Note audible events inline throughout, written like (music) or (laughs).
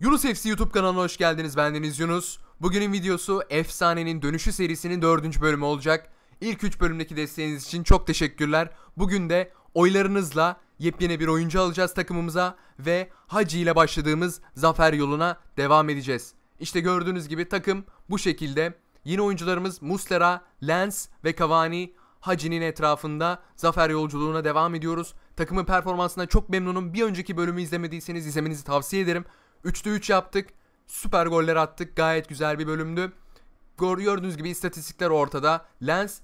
Yunus FC YouTube kanalına hoş geldiniz. Ben Deniz Yunus. Bugünün videosu Efsane'nin Dönüşü serisinin 4. bölümü olacak. İlk 3 bölümdeki desteğiniz için çok teşekkürler. Bugün de oylarınızla yepyeni bir oyuncu alacağız takımımıza ve Hacı ile başladığımız zafer yoluna devam edeceğiz. İşte gördüğünüz gibi takım bu şekilde. Yeni oyuncularımız Muslera, Lens ve Cavani Hacı'nin etrafında zafer yolculuğuna devam ediyoruz. Takımın performansına çok memnunum. Bir önceki bölümü izlemediyseniz izlemenizi tavsiye ederim. 3'te 3 yaptık. Süper goller attık. Gayet güzel bir bölümdü. Gördüğünüz gibi istatistikler ortada. Lens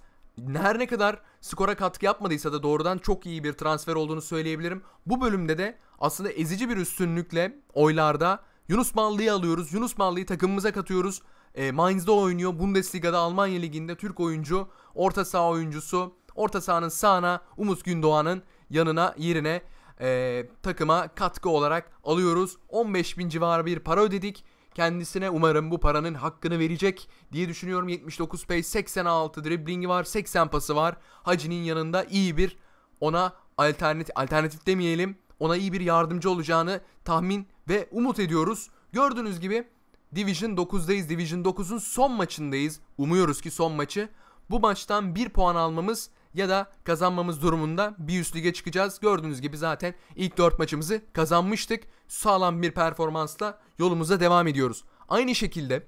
her ne kadar skora katkı yapmadıysa da doğrudan çok iyi bir transfer olduğunu söyleyebilirim. Bu bölümde de aslında ezici bir üstünlükle oylarda Yunus Mallı'yı alıyoruz. Yunus Mallı'yı takımımıza katıyoruz. E, Mainz'da oynuyor. Bundesliga'da Almanya Ligi'nde Türk oyuncu, orta saha oyuncusu. Orta sahanın sağına Umut Gündoğan'ın yanına yerine e, takıma katkı olarak alıyoruz. 15 bin civarı bir para ödedik. Kendisine umarım bu paranın hakkını verecek diye düşünüyorum. 79 pay, 86 driblingi var, 80 pası var. Hacı'nin yanında iyi bir ona alternatif, alternatif demeyelim ona iyi bir yardımcı olacağını tahmin ve umut ediyoruz. Gördüğünüz gibi Division 9'dayız. Division 9'un son maçındayız. Umuyoruz ki son maçı. Bu maçtan bir puan almamız ya da kazanmamız durumunda bir üst lige çıkacağız. Gördüğünüz gibi zaten ilk 4 maçımızı kazanmıştık. Sağlam bir performansla yolumuza devam ediyoruz. Aynı şekilde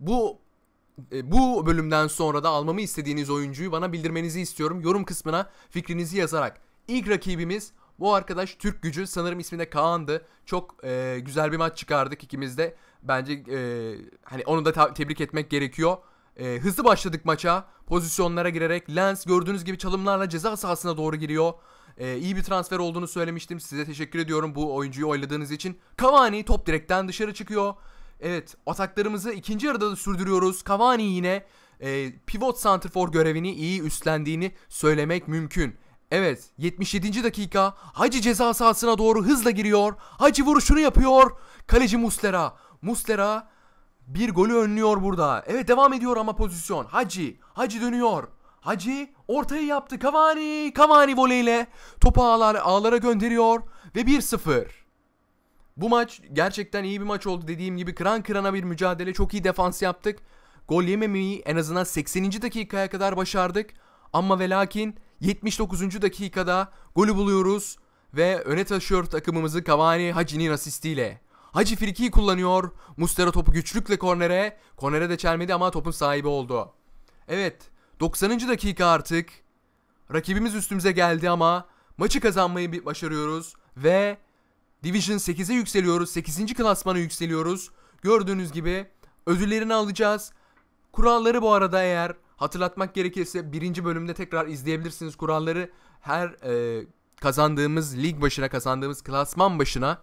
bu e, bu bölümden sonra da almamı istediğiniz oyuncuyu bana bildirmenizi istiyorum. Yorum kısmına fikrinizi yazarak. İlk rakibimiz bu arkadaş Türk gücü sanırım ismi de Kaan'dı. Çok e, güzel bir maç çıkardık ikimiz de. Bence e, hani onu da tebrik etmek gerekiyor. E, hızlı başladık maça. Pozisyonlara girerek Lens gördüğünüz gibi çalımlarla ceza sahasına doğru giriyor. E, iyi bir transfer olduğunu söylemiştim. Size teşekkür ediyorum bu oyuncuyu oyladığınız için. Cavani top direkten dışarı çıkıyor. Evet ataklarımızı ikinci yarıda da sürdürüyoruz. Cavani yine e, pivot for görevini iyi üstlendiğini söylemek mümkün. Evet 77. dakika Hacı ceza sahasına doğru hızla giriyor. Hacı vuruşunu yapıyor. Kaleci Muslera. Muslera bir golü önlüyor burada. Evet devam ediyor ama pozisyon. Hacı. Hacı dönüyor. Hacı ortayı yaptı. Cavani. Cavani voleyle topu ağlar, ağlara gönderiyor. Ve 1-0. Bu maç gerçekten iyi bir maç oldu. Dediğim gibi kıran kırana bir mücadele. Çok iyi defans yaptık. Gol yememeyi en azından 80. dakikaya kadar başardık. Ama ve lakin 79. dakikada golü buluyoruz ve öne taşıyor takımımızı Cavani Hacı'nin asistiyle. Hacı Friki'yi kullanıyor. Mustera topu güçlükle kornere. Kornere de çelmedi ama topun sahibi oldu. Evet 90. dakika artık. Rakibimiz üstümüze geldi ama maçı kazanmayı başarıyoruz. Ve Division 8'e yükseliyoruz. 8. klasmana yükseliyoruz. Gördüğünüz gibi ödüllerini alacağız. Kuralları bu arada eğer hatırlatmak gerekirse birinci bölümde tekrar izleyebilirsiniz kuralları. Her e, kazandığımız lig başına kazandığımız klasman başına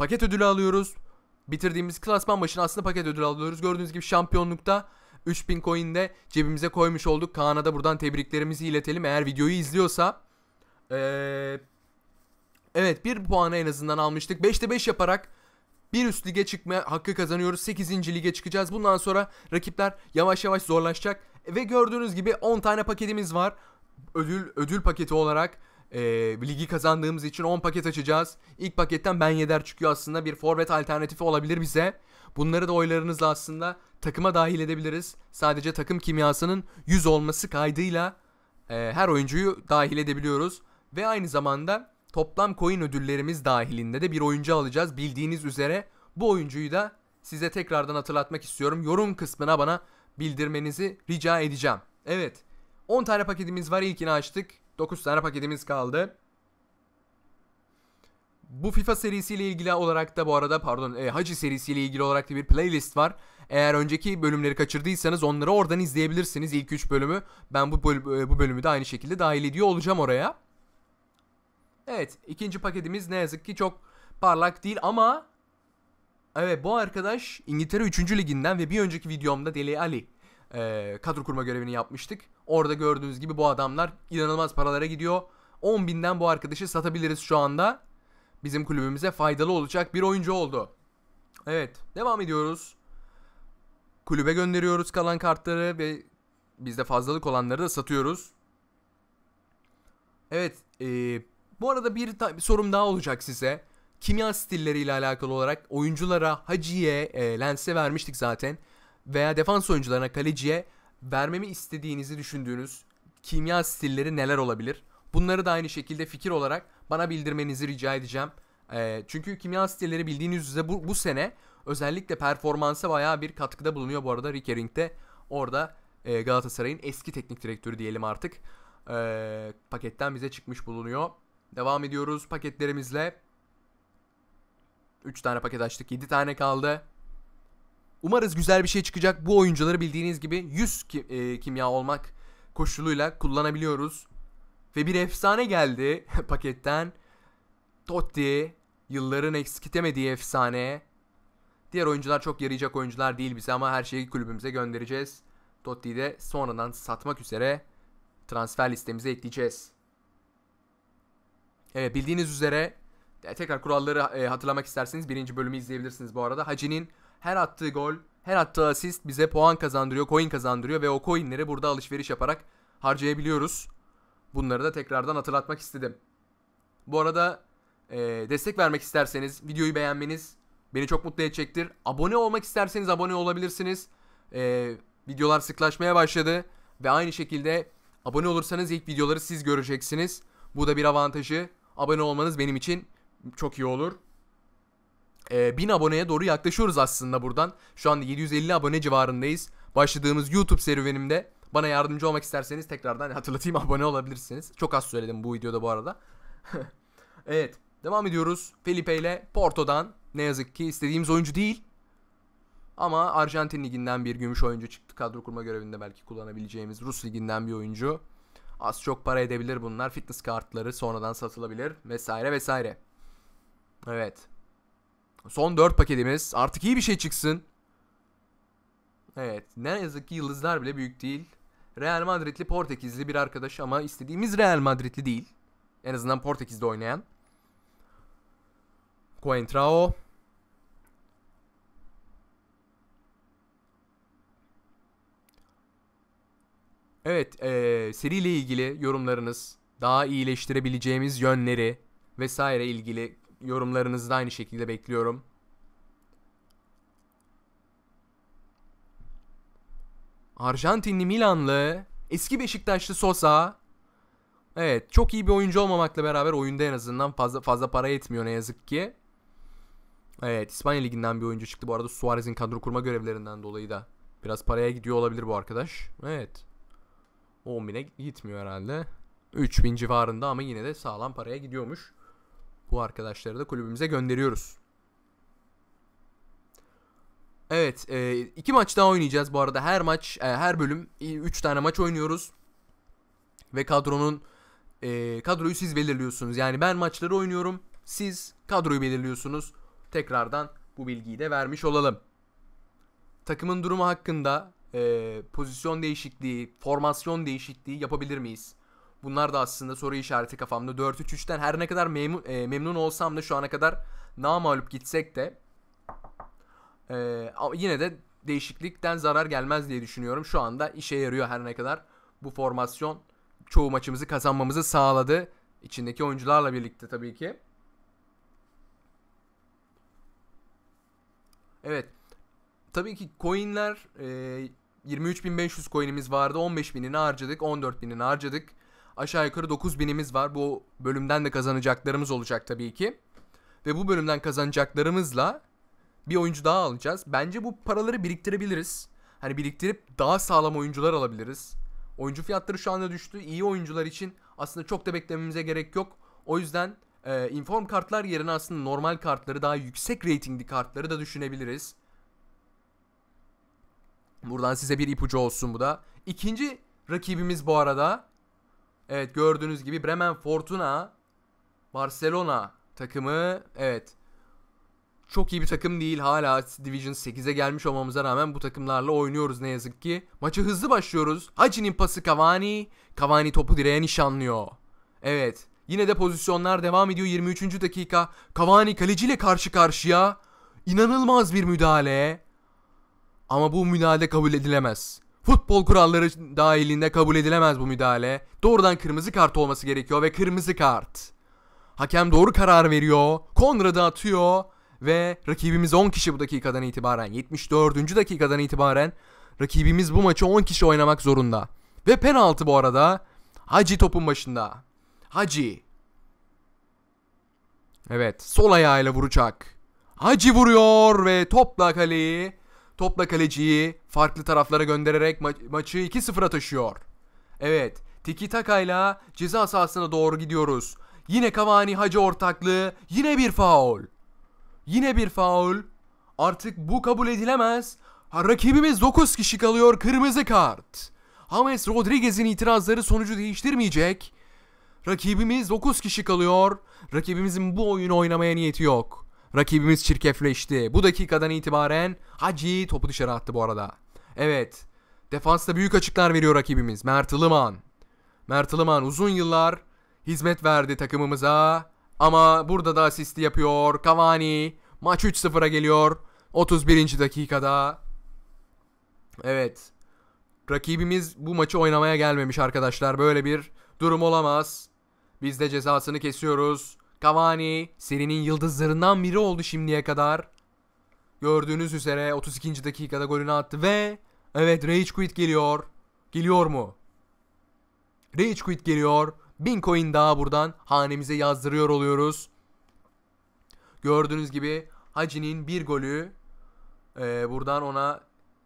paket ödülü alıyoruz. Bitirdiğimiz klasman başına aslında paket ödülü alıyoruz. Gördüğünüz gibi şampiyonlukta 3000 coin de cebimize koymuş olduk. Kaan'a da buradan tebriklerimizi iletelim. Eğer videoyu izliyorsa ee, evet 1 puanı en azından almıştık. 5'te 5 yaparak bir üst lige çıkma hakkı kazanıyoruz. 8. lige çıkacağız. Bundan sonra rakipler yavaş yavaş zorlaşacak. Ve gördüğünüz gibi 10 tane paketimiz var. Ödül ödül paketi olarak e, ligi kazandığımız için 10 paket açacağız. İlk paketten Ben Yeder çıkıyor aslında. Bir forvet alternatifi olabilir bize. Bunları da oylarınızla aslında takıma dahil edebiliriz. Sadece takım kimyasının 100 olması kaydıyla e, her oyuncuyu dahil edebiliyoruz. Ve aynı zamanda toplam coin ödüllerimiz dahilinde de bir oyuncu alacağız. Bildiğiniz üzere bu oyuncuyu da size tekrardan hatırlatmak istiyorum. Yorum kısmına bana bildirmenizi rica edeceğim. Evet 10 tane paketimiz var ilkini açtık. 9 tane paketimiz kaldı. Bu FIFA serisiyle ilgili olarak da bu arada pardon e, Hacı serisiyle ilgili olarak da bir playlist var. Eğer önceki bölümleri kaçırdıysanız onları oradan izleyebilirsiniz ilk 3 bölümü. Ben bu, böl- e, bu bölümü de aynı şekilde dahil ediyor olacağım oraya. Evet ikinci paketimiz ne yazık ki çok parlak değil ama evet bu arkadaş İngiltere 3. liginden ve bir önceki videomda Deli Ali e, kadro kurma görevini yapmıştık. Orada gördüğünüz gibi bu adamlar inanılmaz paralara gidiyor. 10 binden bu arkadaşı satabiliriz şu anda. Bizim kulübümüze faydalı olacak bir oyuncu oldu. Evet devam ediyoruz. Kulübe gönderiyoruz kalan kartları ve bizde fazlalık olanları da satıyoruz. Evet e, bu arada bir, bir sorum daha olacak size. Kimya stilleriyle alakalı olarak oyunculara Hacı'ye e, Lens'e vermiştik zaten veya defans oyuncularına kaleciye vermemi istediğinizi düşündüğünüz kimya stilleri neler olabilir? Bunları da aynı şekilde fikir olarak bana bildirmenizi rica edeceğim. E, çünkü kimya stilleri bildiğiniz üzere bu, bu sene özellikle performansa bayağı bir katkıda bulunuyor bu arada Rick Herring'de. Orada e, Galatasaray'ın eski teknik direktörü diyelim artık. E, paketten bize çıkmış bulunuyor. Devam ediyoruz paketlerimizle. 3 tane paket açtık 7 tane kaldı. Umarız güzel bir şey çıkacak. Bu oyuncuları bildiğiniz gibi 100 kim, e, kimya olmak koşuluyla kullanabiliyoruz. Ve bir efsane geldi (laughs) paketten. Totti, yılların eksitemediği efsane. Diğer oyuncular çok yarayacak oyuncular değil bize ama her şeyi kulübümüze göndereceğiz. Totti'yi de sonradan satmak üzere transfer listemize ekleyeceğiz. Evet bildiğiniz üzere e, tekrar kuralları e, hatırlamak isterseniz birinci bölümü izleyebilirsiniz bu arada. Hacı'nin her attığı gol, her attığı asist bize puan kazandırıyor, coin kazandırıyor ve o coinleri burada alışveriş yaparak harcayabiliyoruz. Bunları da tekrardan hatırlatmak istedim. Bu arada e, destek vermek isterseniz videoyu beğenmeniz beni çok mutlu edecektir. Abone olmak isterseniz abone olabilirsiniz. E, videolar sıklaşmaya başladı ve aynı şekilde abone olursanız ilk videoları siz göreceksiniz. Bu da bir avantajı. Abone olmanız benim için çok iyi olur. 1000 ee, aboneye doğru yaklaşıyoruz aslında buradan. Şu anda 750 abone civarındayız. Başladığımız YouTube serüvenimde bana yardımcı olmak isterseniz tekrardan (laughs) hatırlatayım abone olabilirsiniz. Çok az söyledim bu videoda bu arada. (laughs) evet devam ediyoruz. Felipe ile Porto'dan ne yazık ki istediğimiz oyuncu değil. Ama Arjantin liginden bir gümüş oyuncu çıktı. Kadro kurma görevinde belki kullanabileceğimiz Rus liginden bir oyuncu. Az çok para edebilir bunlar. Fitness kartları sonradan satılabilir vesaire vesaire. Evet. Son 4 paketimiz. Artık iyi bir şey çıksın. Evet. Ne yazık ki yıldızlar bile büyük değil. Real Madridli Portekizli bir arkadaş ama istediğimiz Real Madridli değil. En azından Portekiz'de oynayan. Coentrao. Evet, e, seriyle ilgili yorumlarınız, daha iyileştirebileceğimiz yönleri vesaire ilgili Yorumlarınızı da aynı şekilde bekliyorum. Arjantinli Milanlı eski Beşiktaşlı Sosa Evet, çok iyi bir oyuncu olmamakla beraber oyunda en azından fazla fazla para etmiyor ne yazık ki. Evet, İspanya liginden bir oyuncu çıktı. Bu arada Suarez'in kadro kurma görevlerinden dolayı da biraz paraya gidiyor olabilir bu arkadaş. Evet. 10 bine gitmiyor herhalde. 3000 civarında ama yine de sağlam paraya gidiyormuş. Bu arkadaşları da kulübümüze gönderiyoruz. Evet e, iki maç daha oynayacağız bu arada her maç e, her bölüm 3 tane maç oynuyoruz. Ve kadronun e, kadroyu siz belirliyorsunuz. Yani ben maçları oynuyorum siz kadroyu belirliyorsunuz. Tekrardan bu bilgiyi de vermiş olalım. Takımın durumu hakkında e, pozisyon değişikliği, formasyon değişikliği yapabilir miyiz? Bunlar da aslında soru işareti kafamda. 4-3-3'ten her ne kadar memnun, e, memnun olsam da şu ana kadar namalup gitsek de e, yine de değişiklikten zarar gelmez diye düşünüyorum. Şu anda işe yarıyor her ne kadar bu formasyon çoğu maçımızı kazanmamızı sağladı. İçindeki oyuncularla birlikte tabii ki. Evet. Tabii ki coinler e, 23.500 coinimiz vardı. 15.000'ini harcadık. 14.000'ini harcadık aşağı yukarı binimiz var. Bu bölümden de kazanacaklarımız olacak tabii ki. Ve bu bölümden kazanacaklarımızla bir oyuncu daha alacağız. Bence bu paraları biriktirebiliriz. Hani biriktirip daha sağlam oyuncular alabiliriz. Oyuncu fiyatları şu anda düştü. İyi oyuncular için aslında çok da beklememize gerek yok. O yüzden e, inform kartlar yerine aslında normal kartları daha yüksek ratingli kartları da düşünebiliriz. Buradan size bir ipucu olsun bu da. İkinci rakibimiz bu arada Evet gördüğünüz gibi Bremen Fortuna Barcelona takımı evet çok iyi bir takım değil hala Division 8'e gelmiş olmamıza rağmen bu takımlarla oynuyoruz ne yazık ki. maçı hızlı başlıyoruz. Hacı'nin pası Cavani. Cavani topu direğe nişanlıyor. Evet yine de pozisyonlar devam ediyor 23. dakika. Cavani kaleciyle karşı karşıya. İnanılmaz bir müdahale. Ama bu müdahale kabul edilemez. Futbol kuralları dahilinde kabul edilemez bu müdahale. Doğrudan kırmızı kart olması gerekiyor ve kırmızı kart. Hakem doğru karar veriyor. Konrad'ı atıyor ve rakibimiz 10 kişi bu dakikadan itibaren 74. dakikadan itibaren rakibimiz bu maçı 10 kişi oynamak zorunda. Ve penaltı bu arada Hacı topun başında. Hacı. Evet sol ayağıyla vuracak. Hacı vuruyor ve topla kaleyi Topla kaleciyi farklı taraflara göndererek ma- maçı 2-0'a taşıyor. Evet, Tiki Taka'yla ceza sahasına doğru gidiyoruz. Yine Cavani Hacı ortaklığı, yine bir faul. Yine bir faul. Artık bu kabul edilemez. Ha, rakibimiz 9 kişi kalıyor kırmızı kart. James Rodriguez'in itirazları sonucu değiştirmeyecek. Rakibimiz 9 kişi kalıyor. Rakibimizin bu oyunu oynamaya niyeti yok. Rakibimiz çirkefleşti. Bu dakikadan itibaren Hacı topu dışarı attı bu arada. Evet. Defansta büyük açıklar veriyor rakibimiz. Mert Ilıman. Mert Ilıman uzun yıllar hizmet verdi takımımıza. Ama burada da asisti yapıyor. Cavani maç 3-0'a geliyor. 31. dakikada. Evet. Rakibimiz bu maçı oynamaya gelmemiş arkadaşlar. Böyle bir durum olamaz. Biz de cezasını kesiyoruz. Cavani serinin yıldızlarından biri oldu şimdiye kadar. Gördüğünüz üzere 32. dakikada golünü attı ve evet Rage Quit geliyor. Geliyor mu? Rage Quit geliyor. 1000 coin daha buradan hanemize yazdırıyor oluyoruz. Gördüğünüz gibi Hacı'nin bir golü e, buradan ona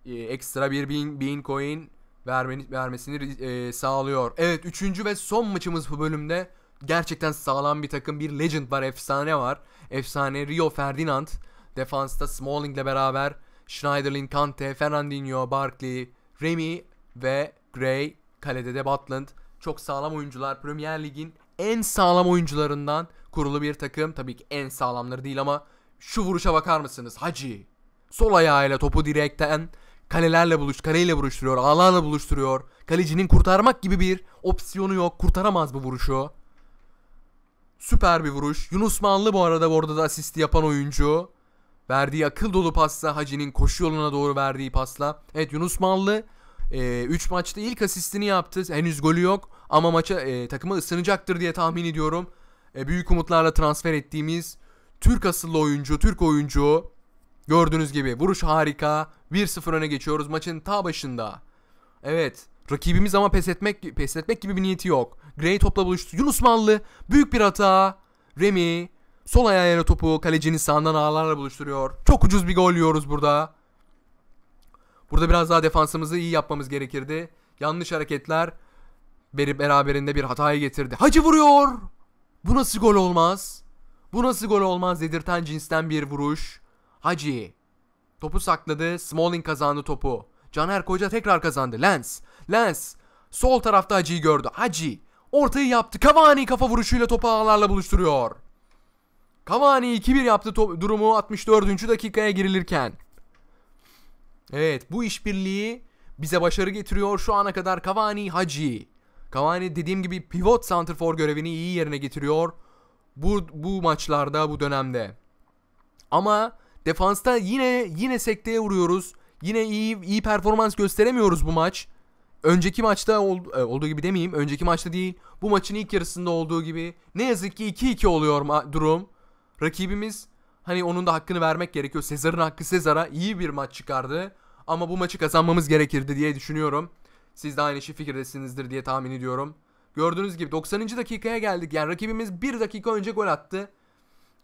e, ekstra bir 1000 bin coin vermeni, vermesini e, sağlıyor. Evet 3. ve son maçımız bu bölümde gerçekten sağlam bir takım. Bir legend var, efsane var. Efsane Rio Ferdinand. Defansta Smalling'le beraber Schneiderlin, Kante, Fernandinho, Barkley, Remy ve Gray. Kalede de Butland. Çok sağlam oyuncular. Premier Lig'in en sağlam oyuncularından kurulu bir takım. Tabii ki en sağlamları değil ama şu vuruşa bakar mısınız? Hacı. Sol ayağıyla topu direkten kalelerle buluş, kaleyle buluşturuyor, ağlarla buluşturuyor. Kalecinin kurtarmak gibi bir opsiyonu yok. Kurtaramaz bu vuruşu. Süper bir vuruş. Yunus Manlı bu arada orada da asisti yapan oyuncu. Verdiği akıl dolu pasla Hacı'nin koşu yoluna doğru verdiği pasla. Evet Yunus Manlı 3 e, üç maçta ilk asistini yaptı. Henüz golü yok ama maça e, takıma ısınacaktır diye tahmin ediyorum. E, büyük umutlarla transfer ettiğimiz Türk asıllı oyuncu, Türk oyuncu. Gördüğünüz gibi vuruş harika. 1-0 öne geçiyoruz maçın ta başında. Evet. Rakibimiz ama pes etmek pes etmek gibi bir niyeti yok. Gray topla buluştu. Yunus Mallı büyük bir hata. Remy sol ayağıyla topu kalecinin sağından ağlarla buluşturuyor. Çok ucuz bir gol yiyoruz burada. Burada biraz daha defansımızı iyi yapmamız gerekirdi. Yanlış hareketler beraberinde bir hataya getirdi. Hacı vuruyor. Bu nasıl gol olmaz? Bu nasıl gol olmaz dedirten cinsten bir vuruş. Hacı. Topu sakladı. Smalling kazandı topu. Caner Koca tekrar kazandı. Lens. Lens sol tarafta Hacı'yı gördü. Hacı ortayı yaptı. Cavani kafa vuruşuyla topu ağlarla buluşturuyor. Cavani 2-1 yaptı top, durumu 64. dakikaya girilirken. Evet bu işbirliği bize başarı getiriyor şu ana kadar Cavani Hacı. Cavani dediğim gibi pivot center for görevini iyi yerine getiriyor. Bu, bu maçlarda bu dönemde. Ama defansta yine yine sekteye vuruyoruz. Yine iyi iyi performans gösteremiyoruz bu maç önceki maçta ol, e, olduğu gibi demeyeyim. Önceki maçta değil. Bu maçın ilk yarısında olduğu gibi. Ne yazık ki 2-2 oluyor durum. Rakibimiz hani onun da hakkını vermek gerekiyor. Sezar'ın hakkı Sezar'a iyi bir maç çıkardı. Ama bu maçı kazanmamız gerekirdi diye düşünüyorum. Siz de aynı şey fikirdesinizdir diye tahmin ediyorum. Gördüğünüz gibi 90. dakikaya geldik. Yani rakibimiz 1 dakika önce gol attı.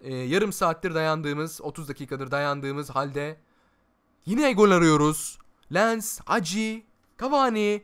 Ee, yarım saattir dayandığımız, 30 dakikadır dayandığımız halde yine gol arıyoruz. Lens, Hacı, Cavani,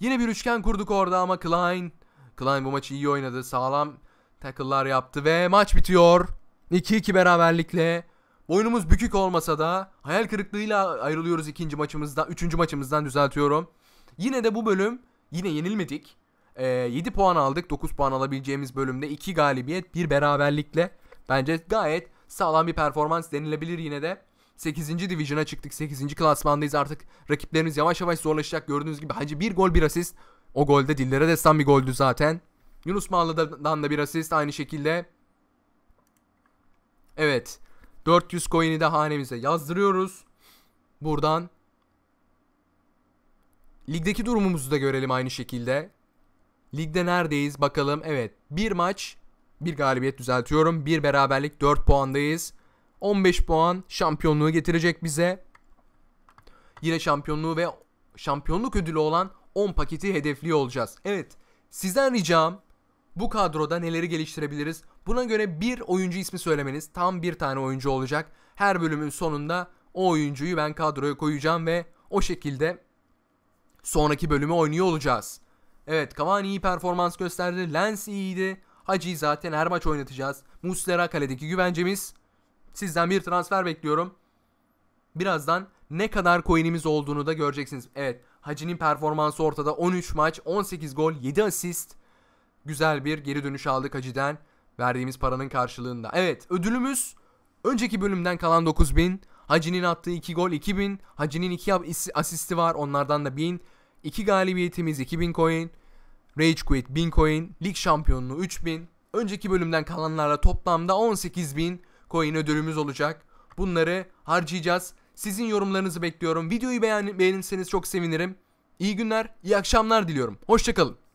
Yine bir üçgen kurduk orada ama Klein. Klein bu maçı iyi oynadı. Sağlam tackle'lar yaptı ve maç bitiyor. 2-2 beraberlikle. Boynumuz bükük olmasa da hayal kırıklığıyla ayrılıyoruz ikinci maçımızdan, üçüncü maçımızdan düzeltiyorum. Yine de bu bölüm yine yenilmedik. Ee, 7 puan aldık. 9 puan alabileceğimiz bölümde 2 galibiyet, 1 beraberlikle. Bence gayet sağlam bir performans denilebilir yine de. 8. Division'a çıktık. 8. klasmandayız artık. Rakiplerimiz yavaş yavaş zorlaşacak. Gördüğünüz gibi Hacı bir gol bir asist. O golde dillere destan bir goldü zaten. Yunus Mağlı'dan da bir asist aynı şekilde. Evet. 400 coin'i de hanemize yazdırıyoruz. Buradan. Ligdeki durumumuzu da görelim aynı şekilde. Ligde neredeyiz bakalım. Evet. Bir maç, bir galibiyet düzeltiyorum. Bir beraberlik 4 puandayız. 15 puan şampiyonluğu getirecek bize. Yine şampiyonluğu ve şampiyonluk ödülü olan 10 paketi hedefliyor olacağız. Evet sizden ricam bu kadroda neleri geliştirebiliriz? Buna göre bir oyuncu ismi söylemeniz tam bir tane oyuncu olacak. Her bölümün sonunda o oyuncuyu ben kadroya koyacağım ve o şekilde sonraki bölümü oynuyor olacağız. Evet Cavani iyi performans gösterdi. Lens iyiydi. Hacı'yı zaten her maç oynatacağız. Muslera kaledeki güvencemiz. Sizden bir transfer bekliyorum. Birazdan ne kadar coin'imiz olduğunu da göreceksiniz. Evet, Hacı'nin performansı ortada. 13 maç, 18 gol, 7 asist. Güzel bir geri dönüş aldık Hacı'den verdiğimiz paranın karşılığında. Evet, ödülümüz önceki bölümden kalan 9000. Hacı'nin attığı 2 gol 2000. Hacı'nin 2 asisti var. Onlardan da 1000. 2 galibiyetimiz 2000 coin. Rage Quit 1000 coin. Lig şampiyonluğu 3000. Önceki bölümden kalanlarla toplamda 18000 coin ödülümüz olacak. Bunları harcayacağız. Sizin yorumlarınızı bekliyorum. Videoyu beğen beğenirseniz çok sevinirim. İyi günler, iyi akşamlar diliyorum. Hoşçakalın.